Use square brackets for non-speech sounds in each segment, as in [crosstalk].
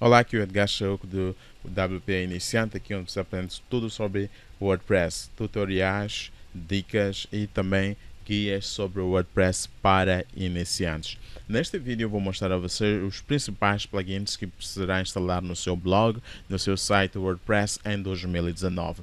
Olá, aqui é o Edgar Chauco do WP Iniciante, aqui onde você aprende tudo sobre WordPress, tutoriais, dicas e também guias sobre o WordPress para iniciantes. Neste vídeo vou mostrar a você os principais plugins que precisará instalar no seu blog, no seu site WordPress em 2019.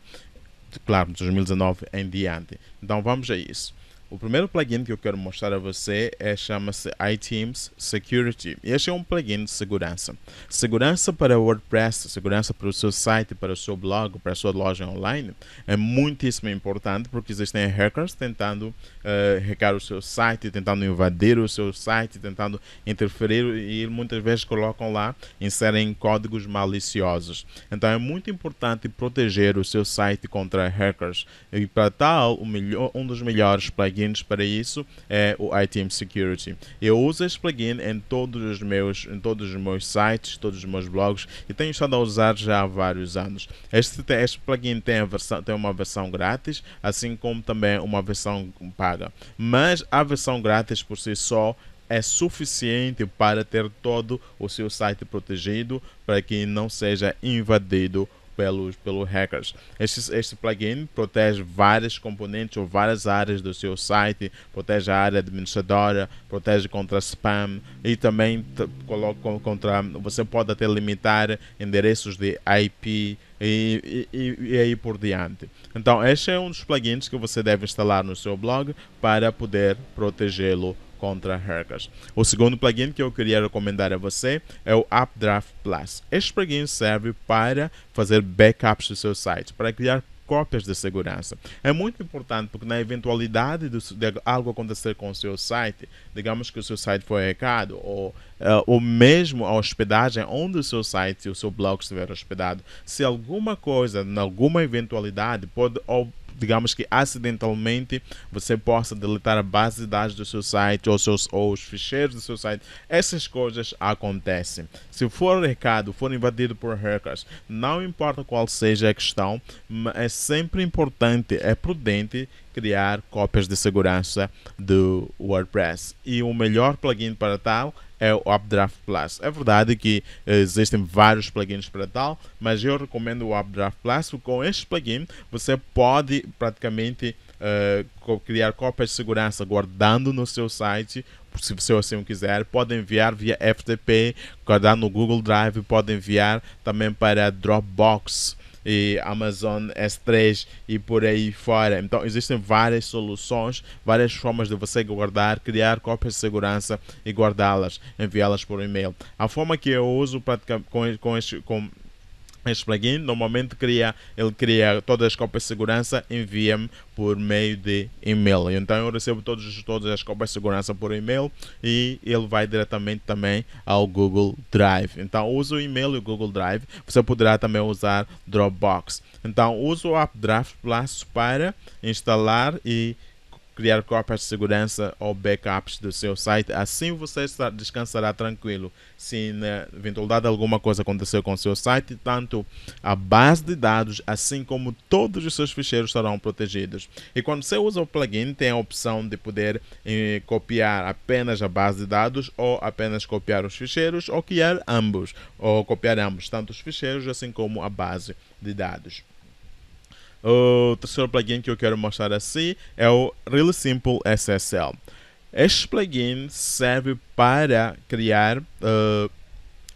Claro, 2019 em diante. Então vamos a isso. O primeiro plugin que eu quero mostrar a você é, chama-se iTeams Security. Este é um plugin de segurança. Segurança para WordPress, segurança para o seu site, para o seu blog, para a sua loja online é muitíssimo importante porque existem hackers tentando uh, hackear o seu site, tentando invadir o seu site, tentando interferir e muitas vezes colocam lá, inserem códigos maliciosos. Então é muito importante proteger o seu site contra hackers e para tal, melhor, um dos melhores plugins plugins para isso é o ITM Security. Eu uso esse plugin em todos os meus, em todos os meus sites, todos os meus blogs e tenho estado a usar já há vários anos. Este, este plugin tem, versão, tem uma versão grátis, assim como também uma versão paga. Mas a versão grátis por si só é suficiente para ter todo o seu site protegido para que não seja invadido pelos, pelos hackers. Este, este plugin protege várias componentes ou várias áreas do seu site, protege a área administradora, protege contra spam e também coloca contra. Você pode até limitar endereços de IP e, e, e, aí por diante. Então, este é um dos plugins que você deve instalar no seu blog para poder protegê-lo contra hackers. O segundo plugin que eu queria recomendar a você é o Updraft Plus. Este plugin serve para fazer backups do seu site, para criar cópias de segurança. É muito importante porque na eventualidade de, algo acontecer com o seu site, digamos que o seu site foi hackado ou, uh, ou mesmo a hospedagem onde o seu site e o seu blog estiver hospedado, se alguma coisa, em alguma eventualidade, pode digamos que acidentalmente, você possa deletar a base de dados do seu site ou, seus, ou os ficheiros do seu site. Essas coisas acontecem. Se for um recado, for invadido por hackers, não importa qual seja a questão, é sempre importante, é prudente criar cópias de segurança do WordPress. E o melhor plugin para tal é o Updraft Plus. É verdade que eh, existem vários plugins para tal, mas eu recomendo o Updraft Plus. Com este plugin você pode praticamente uh, criar cópias de segurança guardando no seu site se você assim quiser, pode enviar via FTP, guardar no Google Drive, pode enviar também para Dropbox e Amazon S3 e por aí fora. Então existem várias soluções, várias formas de você guardar, criar cópias de segurança e guardá-las, enviá-las por e-mail. A forma que eu uso com, com, este, com este plugin normalmente cria, ele cria todas as cópias de segurança, envia-me por meio de e-mail. Então eu recebo todos, todas as cópias de segurança por e-mail e ele vai diretamente também ao Google Drive. Então uso o e-mail e o Google Drive. Você poderá também usar Dropbox. Então uso o AppDraft Plus para instalar e criar cópias de segurança ou backups do seu site. Assim você descansará tranquilo. Se na né, eventualidade alguma coisa aconteceu com o seu site, tanto a base de dados, assim como todos os seus ficheiros estarão protegidos. E quando você usa o plugin, tem a opção de poder eh, copiar apenas a base de dados ou apenas copiar os ficheiros ou criar ambos, ou copiar ambos, tanto os ficheiros assim como a base de dados. O terceiro plugin que eu quero mostrar a si é o Really Simple SSL. Este plugin serve para criar uh,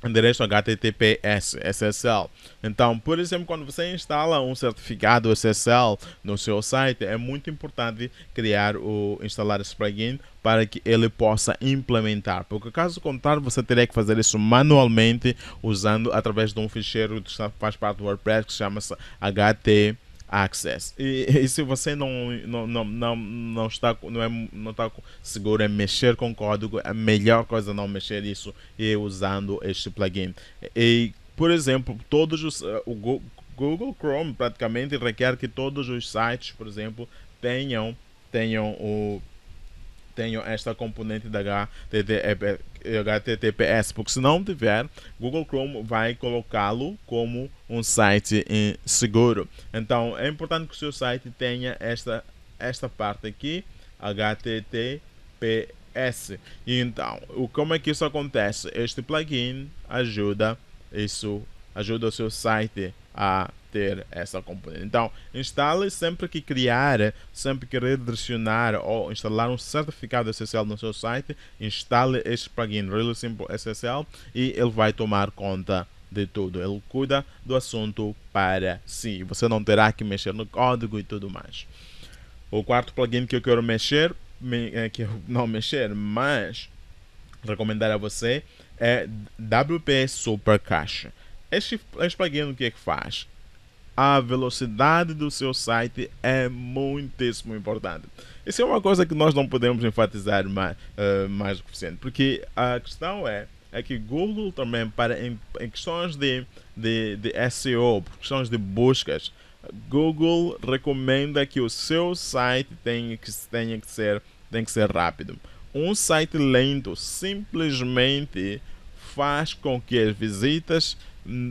endereço HTTPS SSL. Então, por exemplo, quando você instala um certificado SSL no seu site, é muito importante criar o instalar esse plugin para que ele possa implementar, porque caso contrário você teria que fazer isso manualmente usando através de um ficheiro que faz parte do WordPress que chama-se HTTPS access. E, e se você não, não, não, não, não, está, não, é, não está seguro em mexer com código, a melhor coisa é não mexer isso e usando este plugin. E, por exemplo, todos os, o Google Chrome praticamente requer que todos os sites, por exemplo, tenham, tenham o tenham esta componente da HTTP, HTTPS, porque se não tiver, Google Chrome vai colocá-lo como um site seguro. Então é importante que o seu site tenha esta, esta parte aqui, HTTPS. então, o, como é que isso acontece? Este plugin ajuda isso ajuda o seu site a ter essa componente. Então, instale sempre que criar, sempre que redirecionar ou instalar um certificado SSL no seu site, instale este plugin Really Simple SSL e ele vai tomar conta de tudo. Ele cuida do assunto para si. Você não terá que mexer no código e tudo mais. O quarto plugin que eu quero mexer, eh, que eu não mexer, mas recomendar a você é WP Super Cache. Este, este plugin o que é que faz? a velocidade do seu site é muitíssimo importante. Isso é uma coisa que nós não podemos enfatizar mais, uh, eh, mais do que suficiente, porque a questão é, é que Google também, para em, em questões de, de, de SEO, questões de buscas, Google recomenda que o seu site tenha que, tenha que, ser, tenha que ser rápido. Um site lento simplesmente faz com que as visitas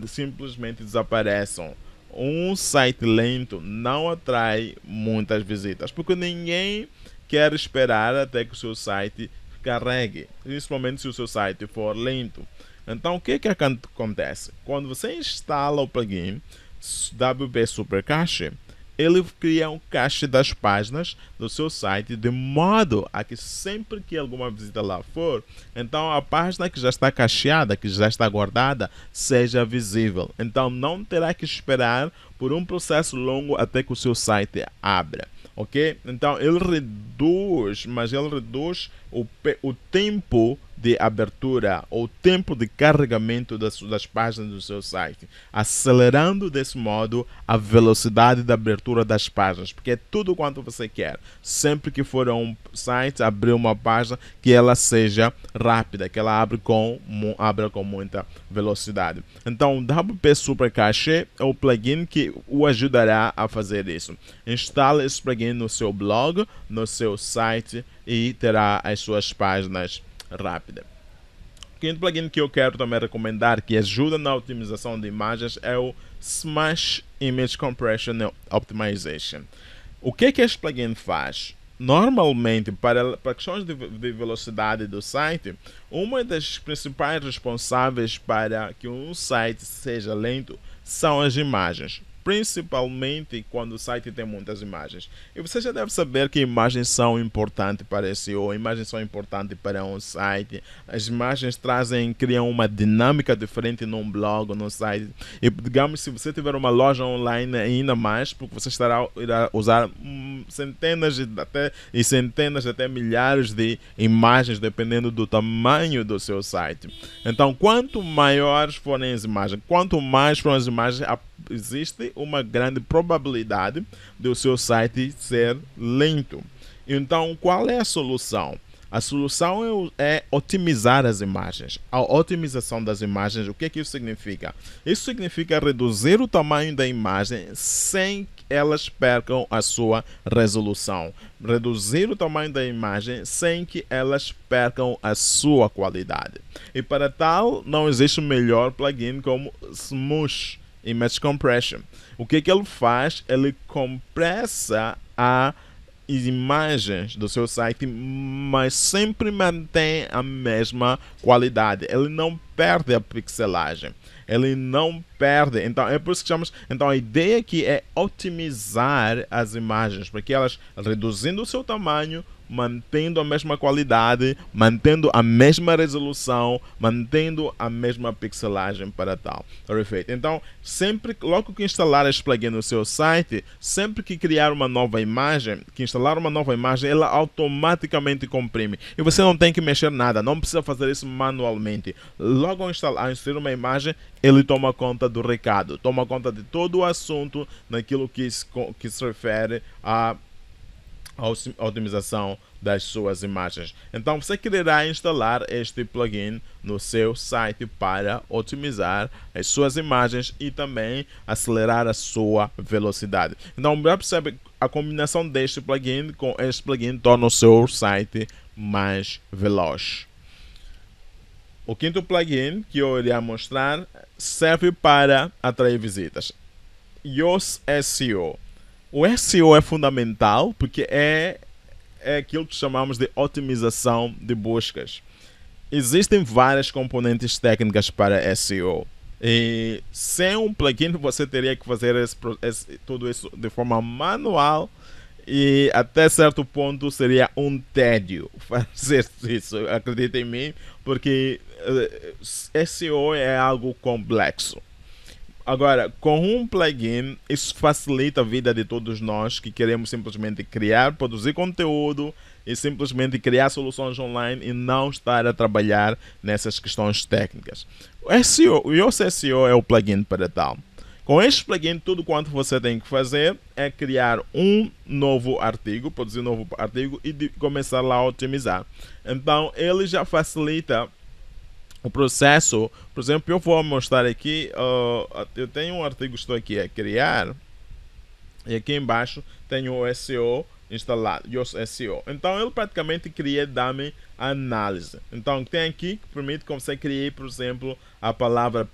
simplesmente desapareçam um site lento não atrai muitas visitas, porque ninguém quer esperar até que o seu site carregue, principalmente se o seu site for lento. Então, o que, que acontece? Quando você instala o plugin WP Super Cache, ele cria um cache das páginas do seu site de modo a que sempre que alguma visita lá for, então a página que já está cacheada, que já está guardada, seja visível. Então não terá que esperar por um processo longo até que o seu site abra. Ok? Então ele reduz, mas ele reduz o, o tempo de abertura ou tempo de carregamento das, das páginas do seu site, acelerando desse modo a velocidade da abertura das páginas, porque é tudo quanto você quer. Sempre que for a um site, abrir uma página que ela seja rápida, que ela abre com, abra com muita velocidade. Então, o WP Super Cache é o plugin que o ajudará a fazer isso. Instale esse plugin no seu blog, no seu site e terá as suas páginas rápida. O quinto plugin que eu quero também recomendar que ajuda na otimização de imagens é o Smash Image Compression Optimization. O que é que este plugin faz? Normalmente, para, para questões de, de, velocidade do site, uma das principais responsáveis para que um site seja lento são as imagens principalmente quando o site tem muitas imagens. E você já deve saber que imagens são importantes para SEO, imagens são importantes para um site. As imagens trazem, criam uma dinâmica diferente num blog, num site. E digamos, se você tiver uma loja online, ainda mais, porque você estará irá usar hum, centenas de, até, e centenas, até milhares de imagens, dependendo do tamanho do seu site. Então, quanto maiores forem as imagens, quanto mais forem as imagens, a existe uma grande probabilidade do seu site ser lento. Então, qual é a solução? A solução é, é otimizar as imagens. A otimização das imagens, o que é que isso significa? Isso significa reduzir o tamanho da imagem sem que elas percam a sua resolução. Reduzir o tamanho da imagem sem que elas percam a sua qualidade. E para tal, não existe melhor plugin como Smush Image Compression. O que, é que ele faz? Ele compressa as imagens do seu site, mas sempre mantém a mesma qualidade. Ele não perde a pixelagem. Ele não perde. Então é por isso que chamamos. Então a ideia aqui é otimizar as imagens para que elas, reduzindo o seu tamanho, mantendo a mesma qualidade, mantendo a mesma resolução, mantendo a mesma pixelagem para tal. Perfeito. Então, sempre logo que instalar este plugin no seu site, sempre que criar uma nova imagem, que instalar uma nova imagem, ela automaticamente comprime. E você não tem que mexer nada, não precisa fazer isso manualmente. Logo ao instalar, inserir uma imagem, ele toma conta do recado, toma conta de todo o assunto naquilo que se, que se refere a a otimização das suas imagens. Então você quererá instalar este plugin no seu site para otimizar as suas imagens e também acelerar a sua velocidade. Então já percebe a combinação deste plugin com este plugin torna o seu site mais veloz. O quinto plugin que eu iria mostrar serve para atrair visitas. Yoast SEO o SEO é fundamental porque é, é aquilo que chamamos de otimização de buscas. Existem várias componentes técnicas para SEO. E sem um plugin você teria que fazer esse, esse, tudo isso de forma manual e até certo ponto seria um tédio [laughs] fazer isso, acredita em mim, porque eh, SEO é algo complexo. Agora, com um plugin, isso facilita a vida de todos nós que queremos simplesmente criar, produzir conteúdo e simplesmente criar soluções online e não estar a trabalhar nessas questões técnicas. O SEO, o Yoast SEO é o plugin para tal. Com este plugin, tudo quanto você tem que fazer é criar um novo artigo, produzir um novo artigo e começar lá a otimizar. Então, ele já facilita o processo. Por exemplo, eu vou mostrar aqui, uh, eu tenho um artigo estou aqui a criar, e aqui embaixo tenho o SEO instalado, Yoast SEO. Então ele praticamente cria dá-me análise. Então tem aqui que permite que você crie, por exemplo, a palavra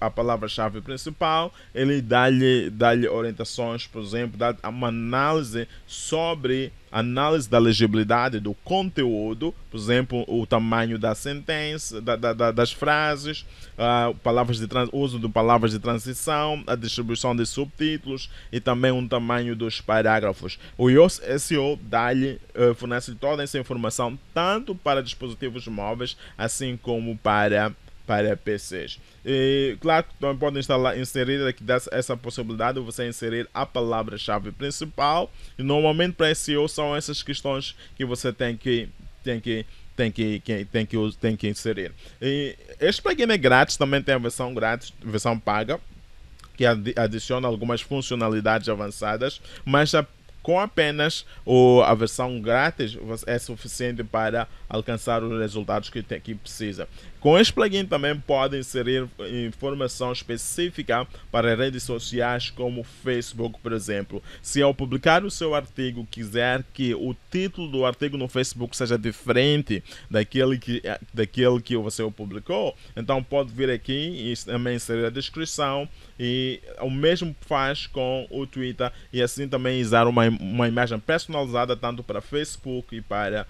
a palavra-chave principal, ele dá-lhe dá-lhe orientações, por exemplo, dá uma análise sobre análise da legibilidade do conteúdo, por exemplo, o tamanho da sentença, da, da, da, das frases, uh, palavras de trans, uso de palavras de transição, a distribuição de subtítulos e também o tamanho dos parágrafos. O SEO dá-lhe, uh, fornece toda essa informação, tanto para dispositivos móveis, assim como para para PCs. E claro que também podem instalar, inserir aqui essa possibilidade, você inserir a palavra-chave principal. E normalmente para SEO são essas questões que você tem que tem que tem que, tem que, tem que, tem que inserir. E este plugin é grátis, também tem a versão grátis, versão paga, que adiciona algumas funcionalidades avançadas, mas a com apenas o, a versão grátis é suficiente para alcançar os resultados que, te, que precisa. Com este plugin também pode inserir informação específica para redes sociais como Facebook, por exemplo. Se ao publicar o seu artigo quiser que o título do artigo no Facebook seja diferente daquele que, daquele que você publicou, então pode vir aqui e também inserir a descrição e o mesmo faz com o Twitter e assim também usar uma, uma imagem personalizada tanto para Facebook e para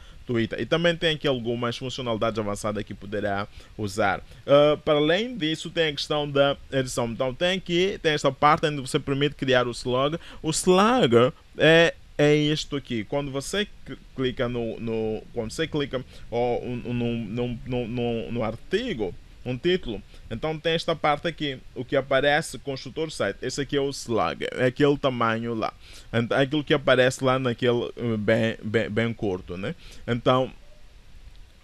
e também tem aqui algumas funcionalidades avançadas que poderá usar. Uh, para além disso, tem a questão da edição. Então tem aqui, tem esta parte onde você permite criar o slug. O slug é é isto aqui. Quando você clica no, no quando você clica oh, no no artigo, um título. Então tem esta parte aqui, o que aparece construtor site. Esse aqui é o slug, é aquele tamanho lá. Então, aquilo que aparece lá naquele eh, bem, bem, bem curto, né? Então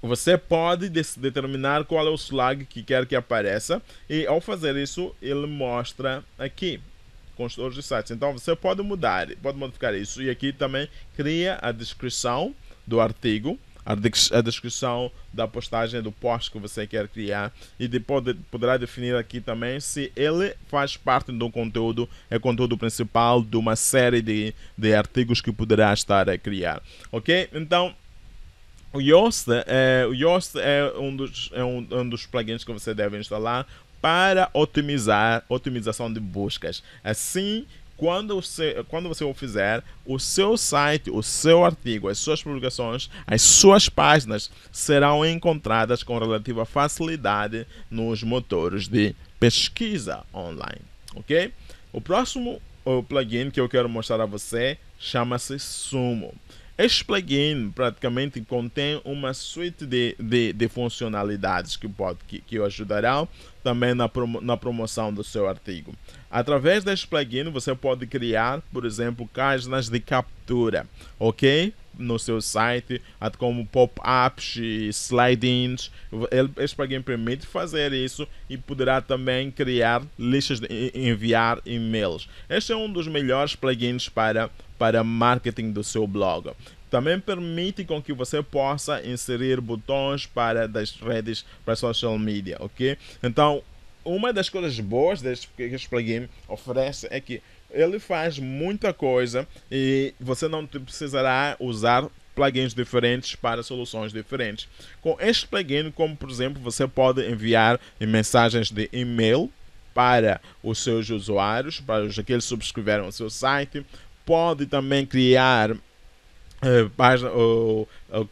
você pode determinar qual é o slug que quer que apareça e ao fazer isso ele mostra aqui construtores de sites. Então você pode mudar, pode modificar isso e aqui também cria a descrição do artigo a, descrição da postagem do post que você quer criar e depois poderá definir aqui também se ele faz parte do conteúdo, é conteúdo principal de uma série de, de artigos que poderá estar a criar. Ok? Então. O Yoast, é, o Yoast é, um dos, é um, um dos plugins que você deve instalar para otimizar otimização de buscas. Assim, quando você, quando você o fizer, o seu site, o seu artigo, as suas publicações, as suas páginas serão encontradas com relativa facilidade nos motores de pesquisa online, ok? O próximo o plugin que eu quero mostrar a você chama-se Sumo. Este plugin praticamente contém uma suite de, de, de funcionalidades que, pode, que, que o ajudarão também na, promo, na promoção do seu artigo. Através deste plugin você pode criar, por exemplo, páginas de captura, ok? no seu site, como pop-ups e slide-ins. Este plugin permite fazer isso e poderá também criar listas de enviar e-mails. Este é um dos melhores plugins para, para marketing do seu blog. Também permite com que você possa inserir botões para das redes para social media, ok? Então, uma das coisas boas deste, que este plugin oferece é que ele faz muita coisa e você não precisará usar plugins diferentes para soluções diferentes. Com este plugin, como por exemplo, você pode enviar mensagens de e-mail para os seus usuários, para os aqueles que subscreveram o seu site, pode também criar eh, página,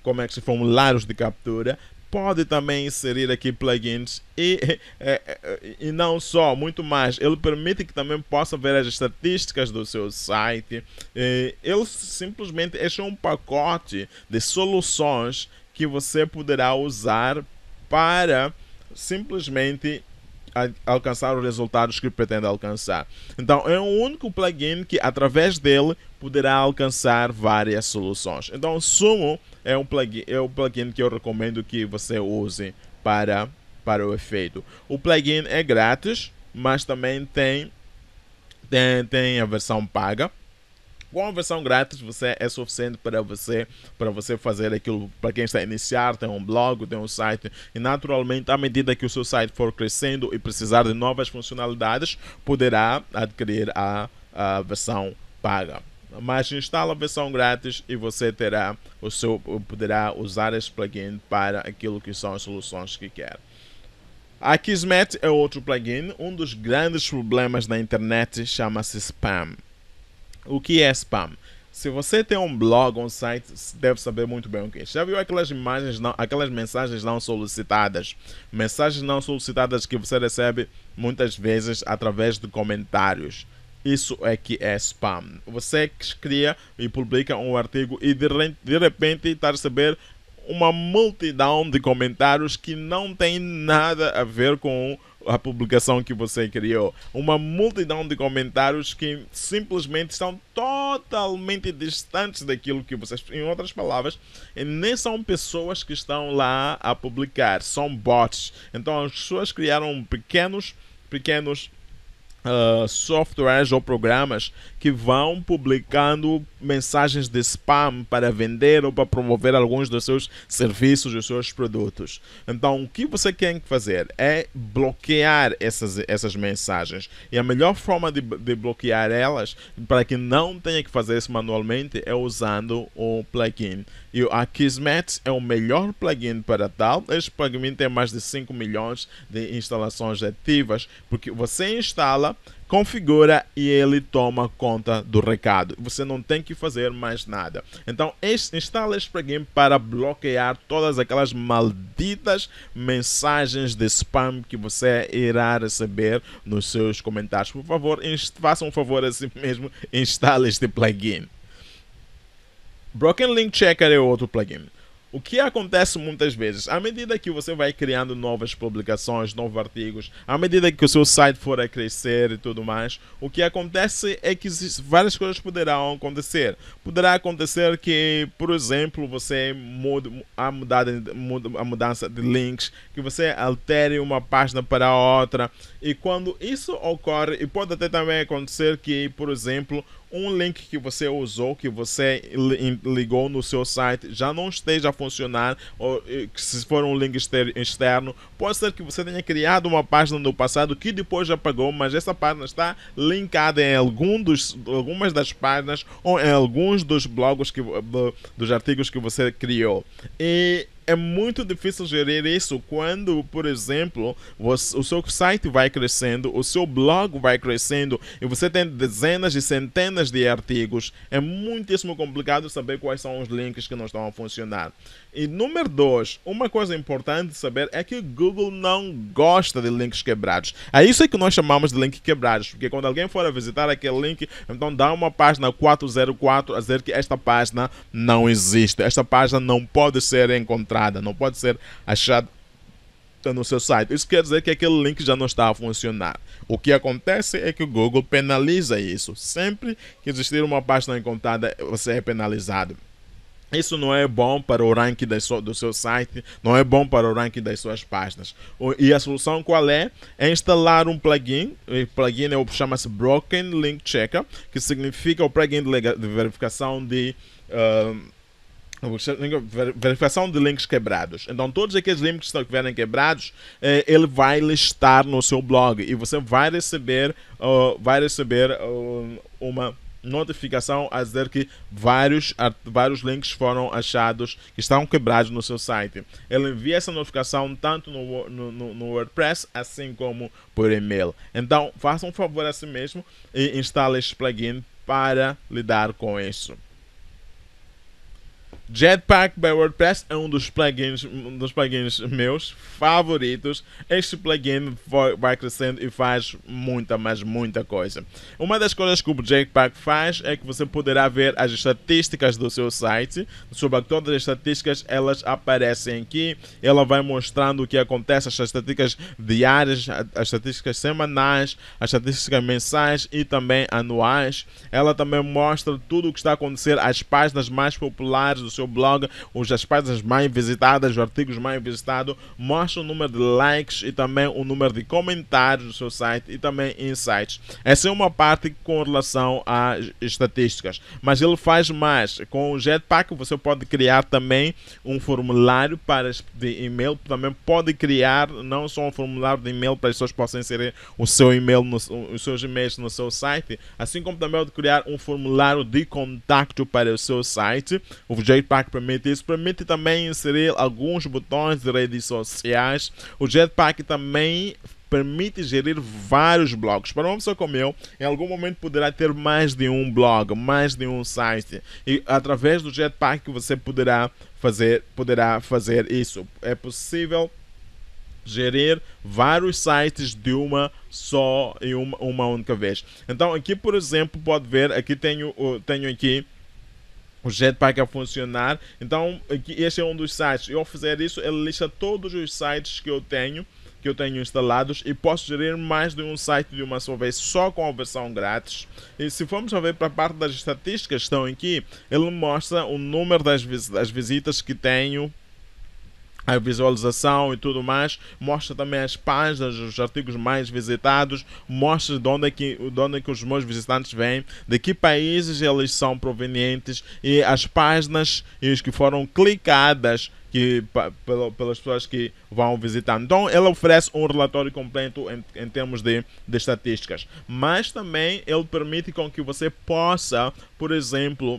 como é que se formulários de captura pode também inserir aqui plugins e, e, [laughs] é, é, e não só, muito mais. Ele permite que também possam ver as estatísticas do seu site. Ele simplesmente é um pacote de soluções que você poderá usar para simplesmente alcançar os resultados que pretende alcançar. Então é um único plugin que através dele poderá alcançar várias soluções. Então Sumo é um plugin, é um plugin que eu recomendo que você use para para o efeito. O plugin é grátis, mas também tem tem, tem a versão paga com a versão grátis você é suficiente para você para você fazer aquilo para quem está a iniciar, tem um blog, tem um site e naturalmente à medida que o seu site for crescendo e precisar de novas funcionalidades, poderá adquirir a, a versão paga mas instala a versão grátis e você terá o seu poderá usar esse plugin para aquilo que são as soluções que quer. A Kismet é outro plugin, um dos grandes problemas na internet chama-se spam. O que é spam? Se você tem um blog, um site, deve saber muito bem o que é. Já viu aquelas imagens, não, aquelas mensagens não solicitadas? Mensagens não solicitadas que você recebe muitas vezes através de comentários. Isso é que é spam. Você cria e publica um artigo e de, de repente está a receber uma multidão de comentários que não tem nada a ver com a publicação que você criou. Uma multidão de comentários que simplesmente estão totalmente distantes daquilo que vocês. Em outras palavras, nem são pessoas que estão lá a publicar, são bots. Então as pessoas criaram pequenos, pequenos Uh, softwares ou programas que vão publicando mensagens de spam para vender ou para promover alguns dos seus serviços, dos seus produtos. Então, o que você tem que fazer é bloquear essas, essas mensagens. E a melhor forma de, de bloquear elas, para que não tenha que fazer isso manualmente, é usando o plugin e o Kismet é o melhor plugin para tal. Este plugin tem é mais de 5 milhões de instalações ativas, porque você instala, configura e ele toma conta do recado. Você não tem que fazer mais nada. Então, instala este plugin para bloquear todas aquelas malditas mensagens de spam que você irá receber nos seus comentários. Por favor, faça um favor a si mesmo, instale este plugin. Broken Link Checker é outro plugin. O que acontece muitas vezes, à medida que você vai criando novas publicações, novos artigos, à medida que o seu site for a crescer e tudo mais, o que acontece é que várias coisas poderão acontecer. Poderá acontecer que, por exemplo, você mude a, mudada, a mudança de links, que você altere uma página para outra, e quando isso ocorre, e pode até também acontecer que, por exemplo, um link que você usou, que você ligou no seu site, já não esteja a funcionar, ou se for um link externo, pode ser que você tenha criado uma página no passado que depois já pagou, mas essa página está linkada em algum dos, algumas das páginas ou em alguns dos blogs que, dos artigos que você criou. E é muito difícil gerir isso quando, por exemplo, você, o seu site vai crescendo, o seu blog vai crescendo e você tem dezenas e centenas de artigos. É muitíssimo complicado saber quais são os links que não estão a funcionar. E número dois, uma coisa importante saber é que o Google não gosta de links quebrados. É isso que nós chamamos de link quebrados, porque quando alguém for a visitar aquele link, então dá uma página 404 a dizer que esta página não existe, esta página não pode ser encontrada não pode ser achado no seu site. Isso quer dizer que aquele link já não está a funcionar. O que acontece é que o Google penaliza isso. Sempre que existir uma página encontrada, você é penalizado. Isso não é bom para o ranking do seu site, não é bom para o ranking das suas páginas. E a solução qual é? É instalar um plugin, é o plugin chama-se Broken Link Checker, que significa o plugin de verificação de. Uh, verificação de links quebrados. Então, todos aqueles links que estiverem quebrados, eh, ele vai listar no seu blog e você vai receber, uh, vai receber uh, uma notificação a dizer que vários, vários links foram achados que estão quebrados no seu site. Ele envia essa notificação tanto no, no, no WordPress assim como por e-mail. Então, faça um favor a si mesmo e instale este plugin para lidar com isso. Jetpack by WordPress é um dos plugins, um dos plugins meus favoritos. Este plugin vai, vai crescendo e faz muita, mas muita coisa. Uma das coisas que o Jetpack faz é que você poderá ver as estatísticas do seu site. Sobre todas as estatísticas, elas aparecem aqui. Ela vai mostrando o que acontece, as estatísticas diárias, as estatísticas semanais, as estatísticas mensais e também anuais. Ela também mostra tudo o que está acontecendo, as páginas mais populares do seu seu blog, os, as páginas mais visitadas, os artigos mais visitados, mostra o número de likes e também o número de comentários do seu site e também insights. Essa é uma parte com relação às estatísticas, mas ele faz mais. Com o Jetpack você pode criar também um formulário para de e-mail, também pode criar não só um formulário de e-mail para as pessoas possam inserir o seu e-mail, no, os seus e-mails no seu site, assim como também pode criar um formulário de contato para o seu site. O jeito Jetpack permite isso. Permite também inserir alguns botões de redes sociais. O Jetpack também permite gerir vários blogs. Para uma pessoa como eu, em algum momento poderá ter mais de um blog, mais de um site. E através do Jetpack você poderá fazer, poderá fazer isso. É possível gerir vários sites de uma só e uma, uma única vez. Então aqui, por exemplo, pode ver, aqui tenho, tenho aqui o Jetpack a funcionar. Então, este é um dos sites. Eu fazer isso, ele lista todos os sites que eu tenho que eu tenho instalados e posso gerir mais de um site de uma só vez só com a versão grátis. E se formos a ver para a parte das estatísticas que estão aqui, ele mostra o número das, vis das visitas que tenho a visualização e tudo mais, mostra também as páginas, os artigos mais visitados, mostra de onde é que, de onde é que os meus visitantes vêm, de que países eles são provenientes e as páginas e os que foram clicadas que, pelas pessoas que vão visitar. Então, ele oferece um relatório completo em, em termos de, de estatísticas, mas também ele permite com que você possa, por exemplo,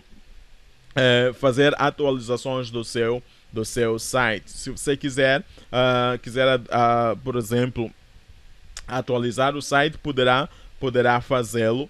eh, fazer atualizações do seu do seu site. Se você quiser, uh, quiser uh, por exemplo, atualizar o site, poderá, poderá fazê-lo.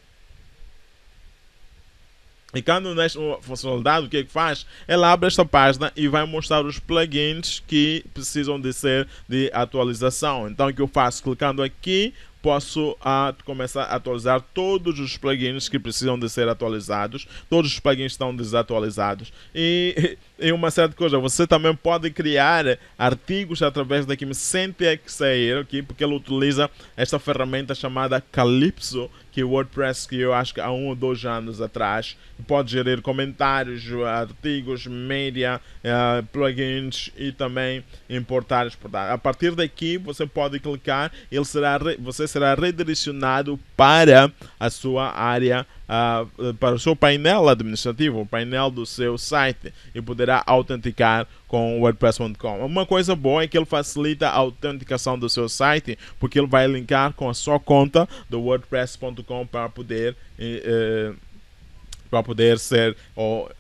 E quando nesta funcionalidade, o que é que faz? Ela abre esta página e vai mostrar os plugins que precisam de ser de atualização. Então, o que eu faço? Clicando aqui, posso ah, começar a atualizar todos os plugins que precisam de ser atualizados. Todos os plugins estão desatualizados. E e uma série de coisas. Você também pode criar artigos através da Kimsente Excel, aqui porque ele utiliza esta ferramenta chamada Calypso, que é o WordPress que eu acho que há um ou dois anos atrás. Pode gerir comentários, artigos, média, eh, plugins e também importar e exportar. A partir daqui você pode clicar, ele será, você será redirecionado para a sua área uh, para o seu painel administrativo, o painel do seu site e poderá autenticar com WordPress.com. Uma coisa boa é que ele facilita a autenticação do seu site, porque ele vai linkar com a sua conta do WordPress.com para poder uh, para poder ser ou,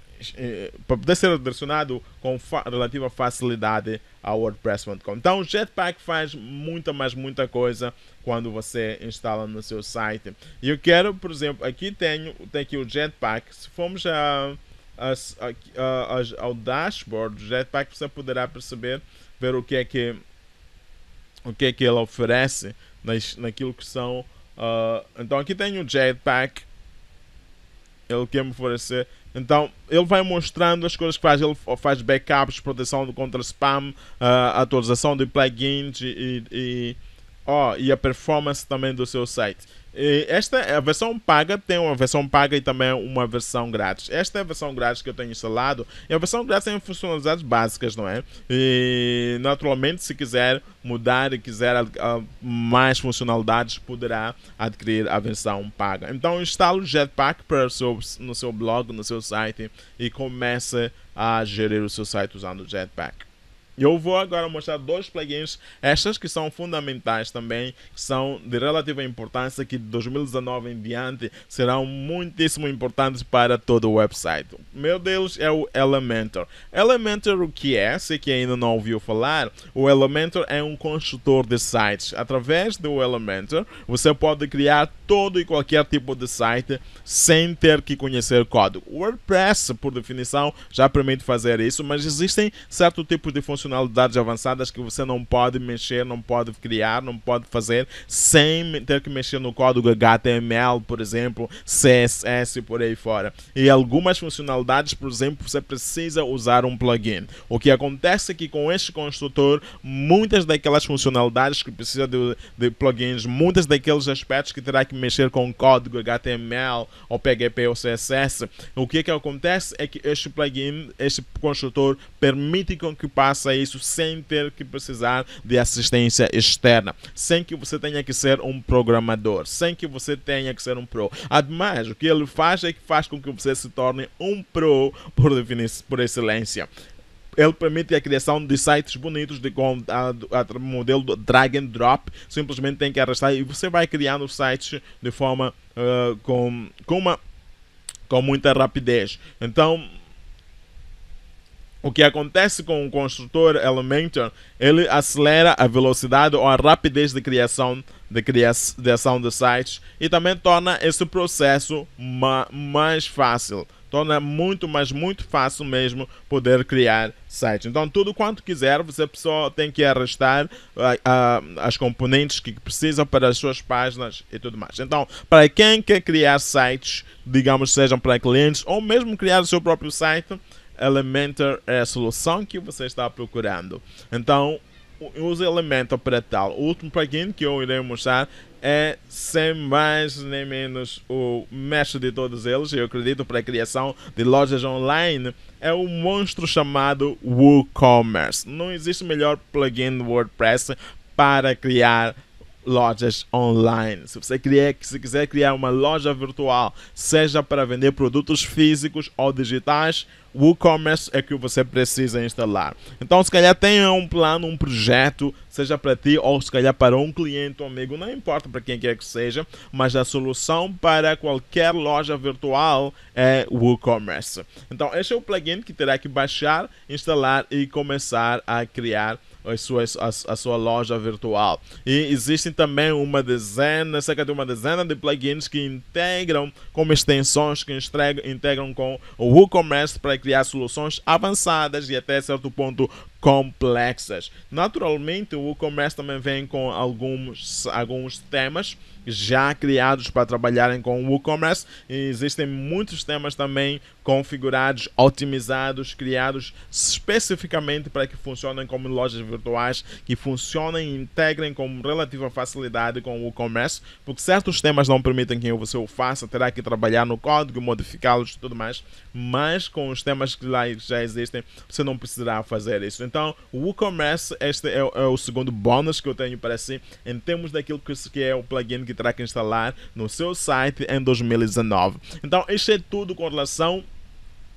para poder ser adicionado com fa relativa facilidade a WordPress.com. Então, o Jetpack faz muita, mas muita coisa quando você instala no seu site. E eu quero, por exemplo, aqui tenho, tenho aqui o Jetpack. Se formos a, a, a, ao dashboard do Jetpack, você poderá perceber, ver o que é que, o que, é que ele oferece nas, naquilo que são. Uh, então, aqui tenho o Jetpack. Ele quer me oferecer então ele vai mostrando as coisas que faz. Ele faz backups, proteção contra spam, uh, atualização de plugins e, e Oh, e a performance também do seu site. E esta é a versão paga tem uma versão paga e também uma versão grátis. Esta é a versão grátis que eu tenho instalado. E a versão grátis tem funcionalidades básicas, não é? E naturalmente, se quiser mudar e quiser ah, mais funcionalidades, poderá adquirir a versão paga. Então instale o Jetpack para o seu, no seu blog, no seu site e comece a gerir o seu site usando o Jetpack. Eu vou agora mostrar dois plugins estas que são fundamentais também, que são de relativa importância, que de 2019 em diante serão muitíssimo importantes para todo o website. O meu deles é o Elementor. Elementor o que é? Se que ainda não ouviu falar, o Elementor é um construtor de sites. Através do Elementor, você pode criar todo e qualquer tipo de site sem ter que conhecer código. O WordPress, por definição, já permite fazer isso, mas existem certo tipo de funções funcionalidades avançadas que você não pode mexer, não pode criar, não pode fazer sem ter que mexer no código HTML, por exemplo, CSS por aí fora. E algumas funcionalidades, por exemplo, você precisa usar um plugin. O que acontece é que com este construtor, muitas daquelas funcionalidades que precisa de, de plugins, muitas daqueles aspectos que terá que mexer com código HTML ou PHP ou CSS, o que, que acontece é que este plugin, este construtor permite com que passe faça isso sem ter que precisar de assistência externa, sem que você tenha que ser um programador, sem que você tenha que ser um pro. Ademais, o que ele faz é que faz com que você se torne um pro por, por excelência ele permite a criação de sites bonitos de com a, a, modelo drag and drop simplesmente tem que arrastar e você vai criando sites de forma uh, com, com uma com muita rapidez então o que acontece com o construtor Elementor, ele acelera a velocidade ou a rapidez de criação de criação de sites e também torna esse processo ma mais fácil. Torna muito, mas muito fácil mesmo poder criar sites. Então, tudo quanto quiser, você só tem que arrastar uh, ah, uh, ah, as componentes que precisa para as suas páginas e tudo mais. Então, para quem quer criar sites, digamos, sejam para clientes ou mesmo criar o seu próprio site, Elementor é a solução que você está procurando. Então, use Elementor para tal. O último plugin que eu irei mostrar é, sem mais nem menos, o mestre de todos eles, eu acredito, para a criação de lojas online, é um monstro chamado WooCommerce. Não existe melhor plugin do WordPress para criar lojas online. Se você criar, se quiser criar uma loja virtual, seja para vender produtos físicos ou digitais, WooCommerce é que você precisa instalar. Então, se calhar tenha um plano, um projeto, seja para ti ou se calhar para um cliente ou amigo, não importa para quem quer que seja, mas a solução para qualquer loja virtual é WooCommerce. Então, este é o plugin que terá que baixar, instalar e começar a criar a, a, sua loja virtual. E existem também uma dezena, cerca de uma dezena de plugins que integram como extensões, que integram com o WooCommerce para criar soluções avançadas e até certo ponto complexas. Naturalmente, o comércio também vem com alguns, alguns temas já criados para trabalharem com o e Existem muitos temas também configurados, otimizados, criados especificamente para que funcionem como lojas virtuais, que funcionem e integrem com relativa facilidade com o comércio, porque certos temas não permitem que você o faça, terá que trabalhar no código, modificá-los e tudo mais, mas com os temas que lá já existem, você não precisará fazer isso. Então, o WooCommerce, este é, é, o segundo bônus que eu tenho para si em termos daquilo que, é o plugin que terá que instalar no seu site em 2019. Então, isso é tudo com relação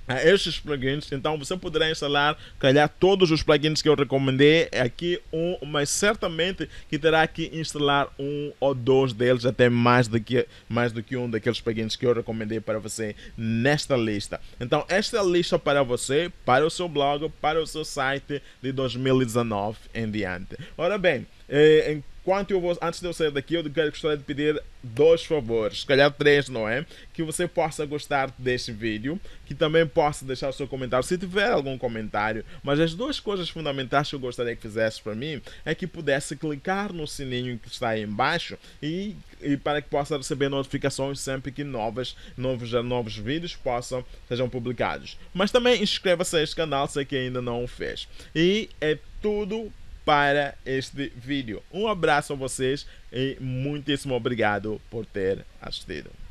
a estes plugins, então você poderá instalar, calhar, todos os plugins que eu recomendei é aqui, um, mas certamente que terá que instalar um ou dois deles, até mais do que, mais do que um daqueles plugins que eu recomendei para você nesta lista. Então, esta é a lista para você, para o seu blog, para o seu site de 2019 em diante. Ora bem, eh, Quanto eu vou, antes de eu sair daqui, eu quero gostaria de pedir dois favores, se calhar três, não é? Que você possa gostar deste vídeo, que também possa deixar o seu comentário, se tiver algum comentário. Mas as duas coisas fundamentais que eu gostaria que fizesse para mim é que pudesse clicar no sininho que está aí embaixo e, e para que possa receber notificações sempre que novas, novos, novos vídeos possam sejam publicados. Mas também inscreva-se a este canal, se é que ainda não o fez. E é tudo para este vídeo. Um abraço a vocês e muitíssimo obrigado por ter assistido.